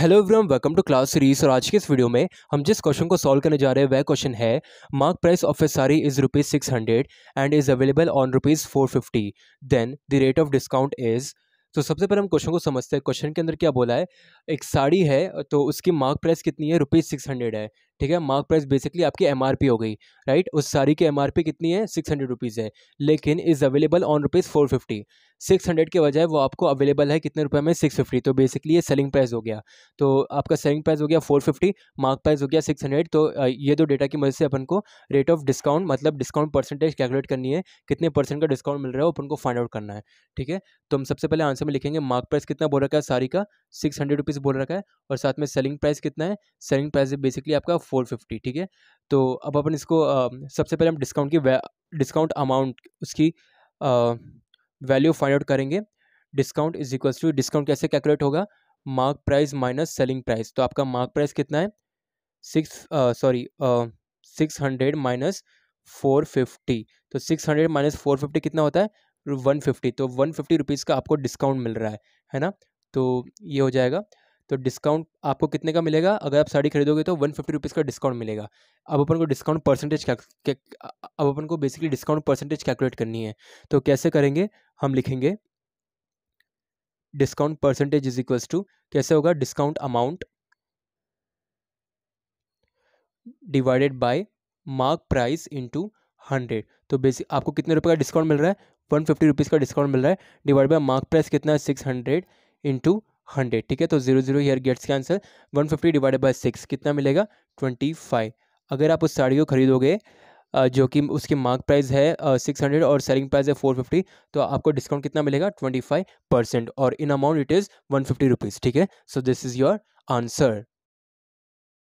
hello everyone welcome to class series और आज के इस वीडियो में हम जिस क्वेश्चन को सॉल्व करने जा रहे हैं वह क्वेश्चन है mark price of a sari is rupees six hundred and is available on rupees four fifty then the rate of discount is तो सबसे पहले हम क्वेश्चन को समझते हैं क्वेश्चन के अंदर क्या बोला है एक साड़ी है तो उसकी मार्क प्राइस कितनी है रुपीज़ सिक्स हंड्रेड है ठीक है मार्क प्राइस बेसिकली आपकी एम हो गई राइट उस साड़ी की एम कितनी है सिक्स हंड्रेड रुपीज़ है लेकिन is available on rupees four fifty six hundred के बजाय वो आपको अवेलेबल है कितने रुपए में सिक्स फिफ्टी तो बेसिकली ये सेलिंग प्राइस हो गया तो आपका सेलिंग प्राइस हो गया फोर फिफ्टी मार्क प्राइस हो गया सिक्स हंड्रेड तो ये दो डेटा की मदद से अपन को रेट ऑफ डिस्काउंट मतलब डिस्काउंट परसेंटेज कैलकुलेट करनी है कितने परसेंट का डिस्काउंट मिल रहा है अपन को फाइंड आउट करना है ठीक है तो हम सबसे पहले आंसर में लिखेंगे मार्क प्राइस कितना बोल रखा है साड़ी का सिक्स हंड्रेड रुपीज़ बोल रखा है और साथ में सेलिंग प्राइस कितना है सेलिंग प्राइस बेसिकली आपका फोर फिफ्टी ठीक है तो अब अपन इसको आ, सबसे पहले हम डिस्काउंट की डिस्काउंट अमाउंट उसकी वैल्यू फाइंड आउट करेंगे discount is equal to discount कैसे कैलकुलेट होगा mark price minus selling price तो आपका मार्क प्राइस कितना है six sorry six hundred minus four fifty तो six hundred minus four fifty कितना होता है वन फिफ्टी तो वन फिफ्टी रुपीज़ का आपको डिस्काउंट मिल रहा है है ना तो ये हो जाएगा तो डिस्काउंट आपको कितने का मिलेगा अगर आप साड़ी खरीदोगे तो वन फिफ्टी रुपीज़ का डिस्काउंट मिलेगा अब अपन को डिस्काउंट परसेंटेज अब अपन को बेसिकली डिस्काउंट परसेंटेज कैलकुलेट करनी है तो कैसे करेंगे हम लिखेंगे discount percentage is equals to कैसे होगा discount amount divided by mark price into hundred तो बेसिक आपको कितने रुपये का डिस्काउंट मिल रहा है वन फिफ्टी रुपीज़ का डिस्काउंट मिल रहा है डिवाइड बाय मार्क प्राइस कितना है सिक्स हंड्रेड इंटू हंड्रेड ठीक है तो जीरो जीरो हेयर गेट्स के answer one fifty divided by six कितना मिलेगा ट्वेंटी फाइव अगर आप उस साड़ी को खरीदोगे जो कि उसकी मार्क प्राइस है सिक्स हंड्रेड और सेलिंग प्राइस है फोर फिफ्टी तो आपको डिस्काउंट कितना मिलेगा ट्वेंटी फाइव परसेंट और in amount it is one fifty rupees ठीक है so this is your answer